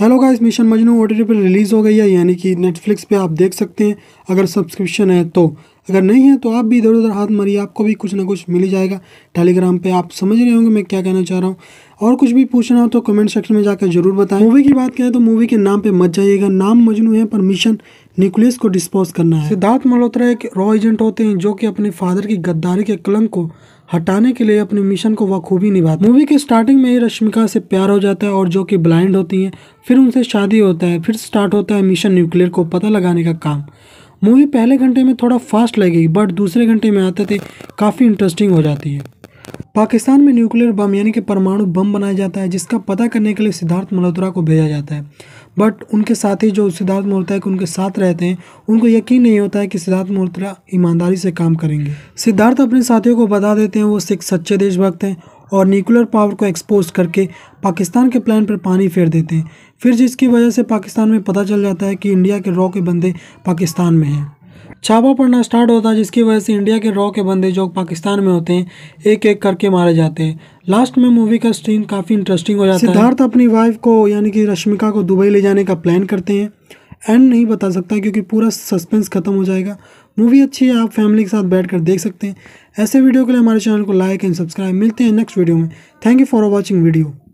hello guys Mission Majnu O T पर release हो गई है यानी कि नेटफ्लिक्स पे आप देख सकते हैं अगर सब्सक्रिप्शन है तो अगर नहीं है तो आप भी इधर उधर हाथ मारिए आपको भी कुछ ना कुछ मिल ही जाएगा टेलीग्राम पे आप समझ रहे होंगे मैं क्या कहना चाह रहा हूँ और कुछ भी पूछना हो तो कमेंट सेक्शन में जाकर जरूर बताएं मूवी की बात करें तो मूवी के नाम पर मत जाइएगा नाम मजनू है पर मिशन न्यूक्लियस को डिस्पोज करना है सिद्धार्थ मल्होत्रा एक रॉ एजेंट होते हैं जो कि अपने फादर की गद्दारी के कलंक को हटाने के लिए अपने मिशन को बखूबी निभाते मूवी के स्टार्टिंग में ही रश्मिका से प्यार हो जाता है और जो कि ब्लाइंड होती हैं फिर उनसे शादी होता है फिर स्टार्ट होता है मिशन न्यूक्लियर को पता लगाने का काम मूवी पहले घंटे में थोड़ा फास्ट लगेगी बट दूसरे घंटे में आते थे काफ़ी इंटरेस्टिंग हो जाती है पाकिस्तान में न्यूक्लियर बम यानी कि परमाणु बम बनाया जाता है जिसका पता करने के लिए सिद्धार्थ मल्होत्रा को भेजा जाता है बट उनके साथ ही जो सिद्धार्थ मल्होत्रा के उनके साथ रहते हैं उनको यकीन नहीं होता है कि सिद्धार्थ मल्होत्रा ईमानदारी से काम करेंगे सिद्धार्थ अपने साथियों को बता देते हैं वो सिख सच्चे देशभक्त हैं और न्यूक्लियर पावर को एक्सपोज करके पाकिस्तान के प्लान पर पानी फेर देते हैं फिर जिसकी वजह से पाकिस्तान में पता चल जाता है कि इंडिया के रॉ के बंदे पाकिस्तान में हैं छापा पड़ना स्टार्ट होता है जिसकी वजह से इंडिया के रॉ के बंदे जो पाकिस्तान में होते हैं एक एक करके मारे जाते हैं लास्ट में मूवी का सीन काफ़ी इंटरेस्टिंग हो जाता सिद्धार्थ है सिद्धार्थ अपनी वाइफ को यानी कि रश्मिका को दुबई ले जाने का प्लान करते हैं एंड नहीं बता सकता क्योंकि पूरा सस्पेंस खत्म हो जाएगा मूवी अच्छी है आप फैमिली के साथ बैठकर देख सकते हैं ऐसे वीडियो के लिए हमारे चैनल को लाइक एंड सब्सक्राइब मिलते हैं नेक्स्ट वीडियो में thank you for watching video